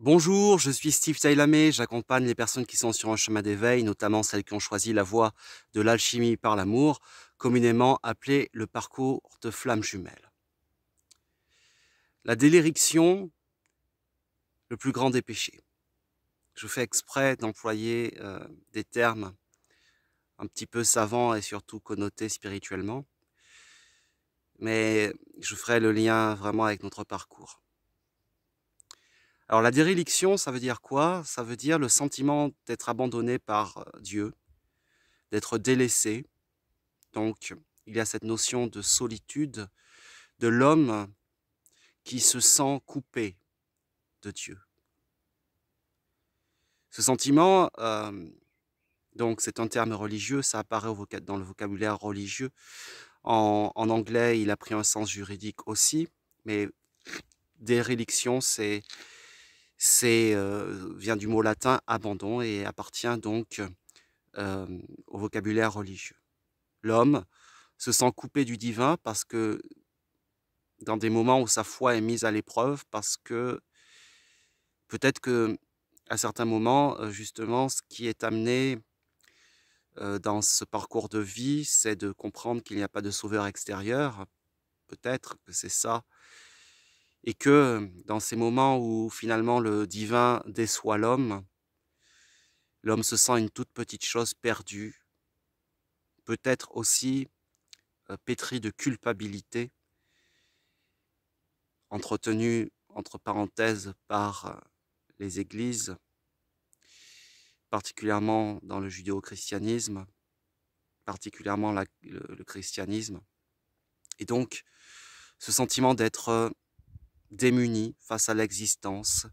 Bonjour, je suis Steve Taylamé, j'accompagne les personnes qui sont sur un chemin d'éveil, notamment celles qui ont choisi la voie de l'alchimie par l'amour, communément appelée le parcours de flamme jumelle. La délériction, le plus grand des péchés. Je fais exprès d'employer euh, des termes un petit peu savants et surtout connotés spirituellement, mais je ferai le lien vraiment avec notre parcours. Alors la déréliction, ça veut dire quoi Ça veut dire le sentiment d'être abandonné par euh, Dieu, d'être délaissé. Donc il y a cette notion de solitude de l'homme qui se sent coupé de Dieu. Ce sentiment, euh, donc c'est un terme religieux, ça apparaît dans le vocabulaire religieux. En, en, anglais, il a pris un sens juridique aussi, mais déréliction, c'est c'est vient du mot latin abandon et appartient donc au vocabulaire religieux. L'homme se sent coupé du divin parce que dans des moments où sa foi est mise à l'épreuve, parce que peut-être que à certains moments, justement, ce qui est amené dans ce parcours de vie, c'est de comprendre qu'il n'y a pas de sauveur extérieur. Peut-être que c'est ça et que dans ces moments où finalement le divin déçoit l'homme, l'homme se sent une toute petite chose perdue, peut-être aussi euh, pétri de culpabilité, entretenue entre parenthèses par euh, les églises, particulièrement dans le judéo-christianisme, particulièrement le, christianisme. Et donc, ce sentiment d'être euh, démuni face à l'existence,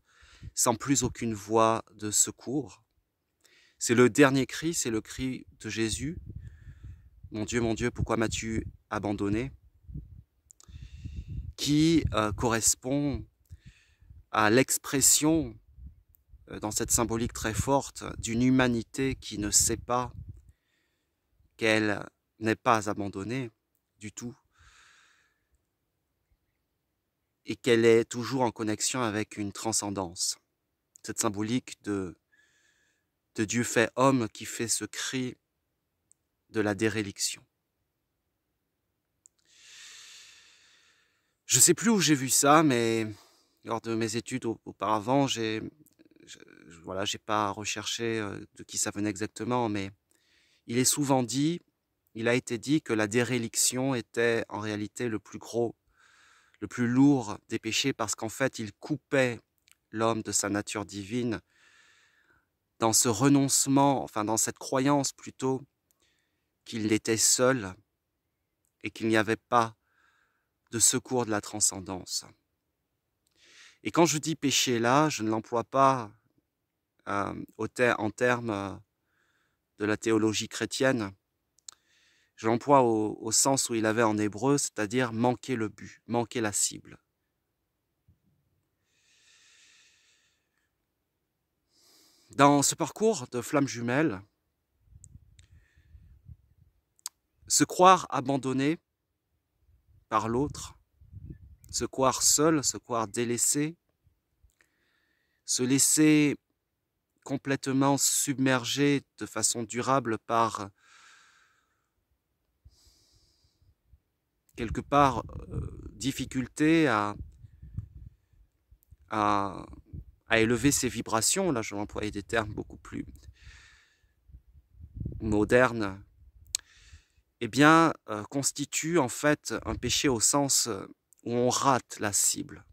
sans plus aucune voie de secours. C'est le dernier cri, c'est le cri de Jésus. Mon Dieu, mon Dieu, pourquoi m'as-tu abandonné qui euh, correspond à l'expression, euh, dans cette symbolique très forte, d'une humanité qui ne sait pas qu'elle n'est pas abandonnée du tout, et qu'elle est toujours en connexion avec une transcendance. Cette symbolique de, de Dieu fait homme qui fait ce cri de la déréliction. Je ne sais plus où j'ai vu ça, mais lors de mes études auparavant, j'ai voilà, j'ai pas recherché euh, de qui ça venait exactement, mais il est souvent dit, il a été dit que la déréliction était en réalité le plus gros le plus lourd des péchés parce qu'en fait, il coupait l'homme de sa nature divine dans ce renoncement, enfin dans cette croyance plutôt, qu'il était seul et qu'il n'y avait pas de secours de la transcendance. Et quand je dis péché là, je ne l'emploie pas euh, en termes euh, de la théologie chrétienne, je l'emploie au, sens où il avait en hébreu, c'est-à-dire manquer le but, manquer la cible. Dans ce parcours de flammes jumelles, se croire abandonné par l'autre, se croire seul, se croire délaissé, se laisser complètement submerger de façon durable par quelque part euh, difficulté à, à, élever ses vibrations. Là, je vais employer des termes beaucoup plus modernes. Eh bien, euh, constitue en fait un péché au sens euh, où on rate la cible.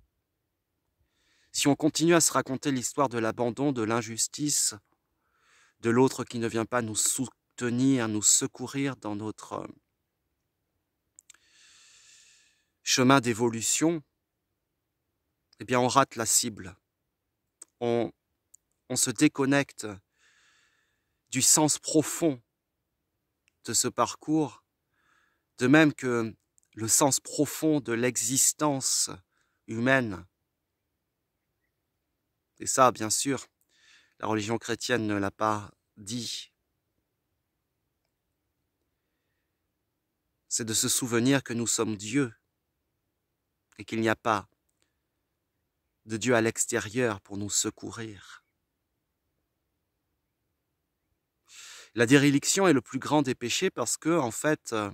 Si on continue à se raconter l'histoire de l'abandon, de l'injustice, de l'autre qui ne vient pas nous soutenir, nous secourir dans notre chemin d'évolution, eh bien, on rate la cible. On, on se déconnecte du sens profond de ce parcours, de même que le sens profond de l'existence humaine. Et ça, bien sûr, la religion chrétienne ne l'a pas dit. C'est de se souvenir que nous sommes Dieu et qu'il n'y a pas de Dieu à l'extérieur pour nous secourir. La déréliction est le plus grand des péchés parce que, en fait, euh,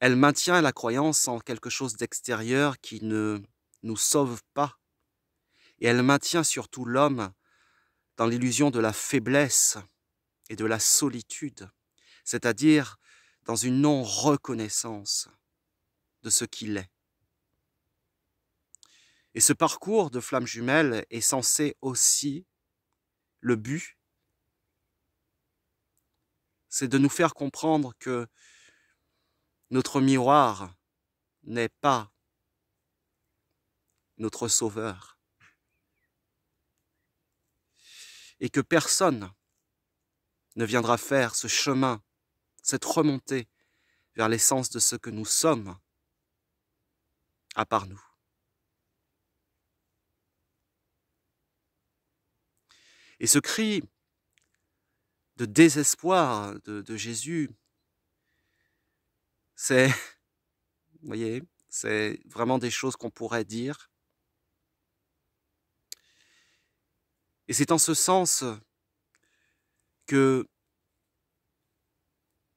elle maintient la croyance en quelque chose d'extérieur qui ne nous sauve pas. Et elle maintient surtout l'homme dans l'illusion de la faiblesse et de la solitude, c'est-à-dire dans une non-reconnaissance ce qu'il est. Et ce parcours de flammes jumelles est censé aussi, le but, c'est de nous faire comprendre que notre miroir n'est pas notre sauveur. Et que personne ne viendra faire ce chemin, cette remontée vers l'essence de ce que nous sommes à part nous. Et ce cri de désespoir de, Jésus, c'est, vous voyez, c'est vraiment des choses qu'on pourrait dire. Et c'est en ce sens que,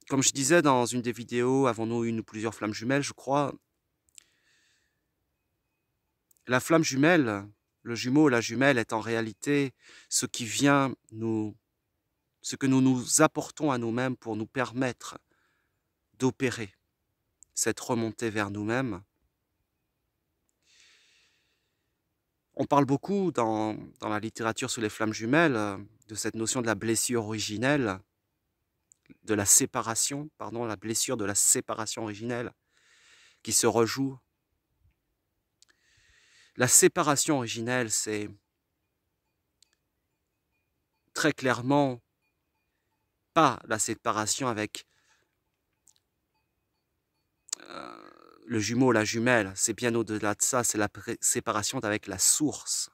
comme je disais dans une des vidéos, avons-nous une ou plusieurs flammes jumelles, je crois, la flamme jumelle, le jumeau, la jumelle est en réalité ce qui vient nous, ce que nous nous apportons à nous-mêmes pour nous permettre d'opérer cette remontée vers nous-mêmes. On parle beaucoup dans, dans, la littérature sur les flammes jumelles euh, de cette notion de la blessure originelle, de la séparation, pardon, la blessure de la séparation originelle qui se rejoue la séparation originelle, c'est très clairement pas la séparation avec euh, le jumeau, la jumelle. C'est bien au-delà de ça, c'est la séparation avec la source.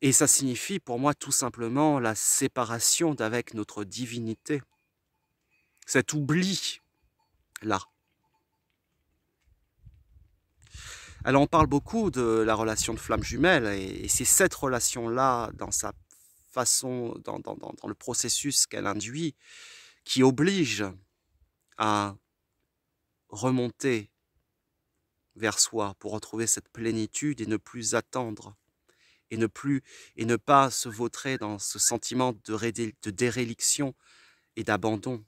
Et ça signifie pour moi tout simplement la séparation d'avec notre divinité. Cet oubli-là. Alors on parle beaucoup de la relation de flamme jumelle et, c'est cette relation-là, dans sa façon, dans, le processus qu'elle induit, qui oblige à remonter vers soi pour retrouver cette plénitude et ne plus attendre et ne plus et ne pas se vautrer dans ce sentiment de, de déréliction et d'abandon.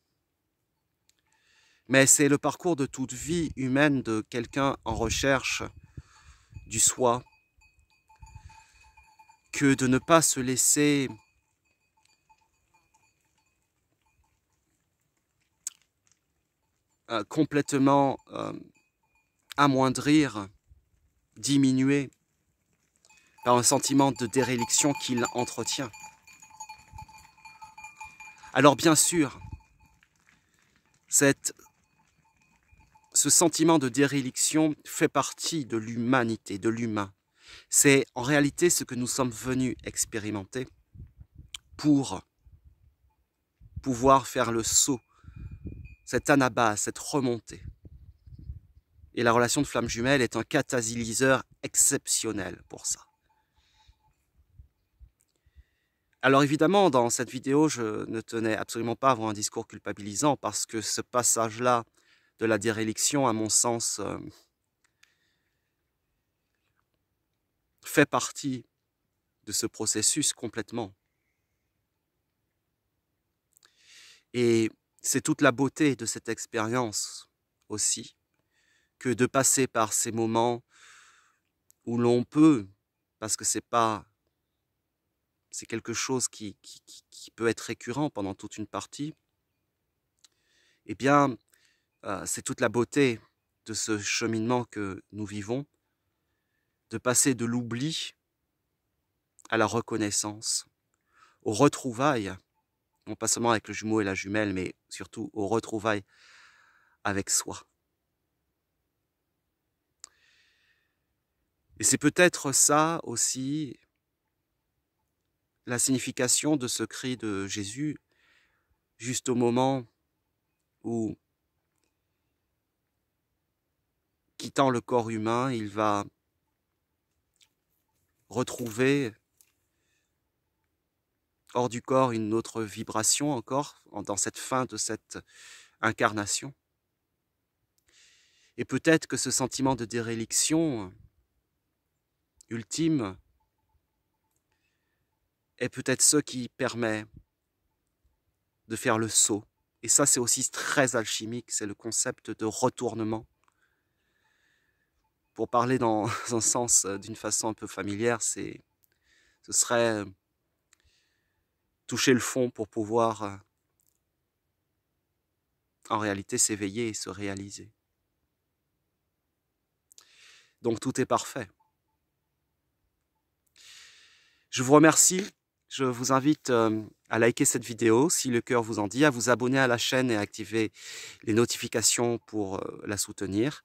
Mais c'est le parcours de toute vie humaine de quelqu'un en recherche du soi, que de ne pas se laisser euh, complètement euh, amoindrir, diminuer par un sentiment de déréliction qu'il entretient. Alors bien sûr, cette ce sentiment de déréliction fait partie de l'humanité, de l'humain. C'est en réalité ce que nous sommes venus expérimenter pour pouvoir faire le saut, cette anabase, cette remontée. Et la relation de flamme jumelle est un catasiliseur exceptionnel pour ça. Alors évidemment, dans cette vidéo, je ne tenais absolument pas à avoir un discours culpabilisant parce que ce passage-là de la déréliction, à mon sens, euh, fait partie de ce processus complètement. Et c'est toute la beauté de cette expérience aussi, que de passer par ces moments où l'on peut, parce que c'est pas, c'est quelque chose qui, qui, peut être récurrent pendant toute une partie, eh bien, euh, c'est toute la beauté de ce cheminement que nous vivons, de passer de l'oubli à la reconnaissance, au retrouvailles, non pas seulement avec le jumeau et la jumelle, mais surtout au retrouvailles avec soi. Et c'est peut-être ça aussi la signification de ce cri de Jésus, juste au moment où quittant le corps humain, il va retrouver hors du corps une autre vibration encore dans cette fin de cette incarnation. Et peut-être que ce sentiment de déréliction ultime est peut-être ce qui permet de faire le saut. Et ça, c'est aussi très alchimique, c'est le concept de retournement pour parler dans un sens, euh, d'une façon un peu familière, c'est, ce serait euh, toucher le fond pour pouvoir euh, en réalité s'éveiller et se réaliser. Donc tout est parfait. Je vous remercie. Je vous invite à liker cette vidéo si le cœur vous en dit, à vous abonner à la chaîne et à activer les notifications pour la soutenir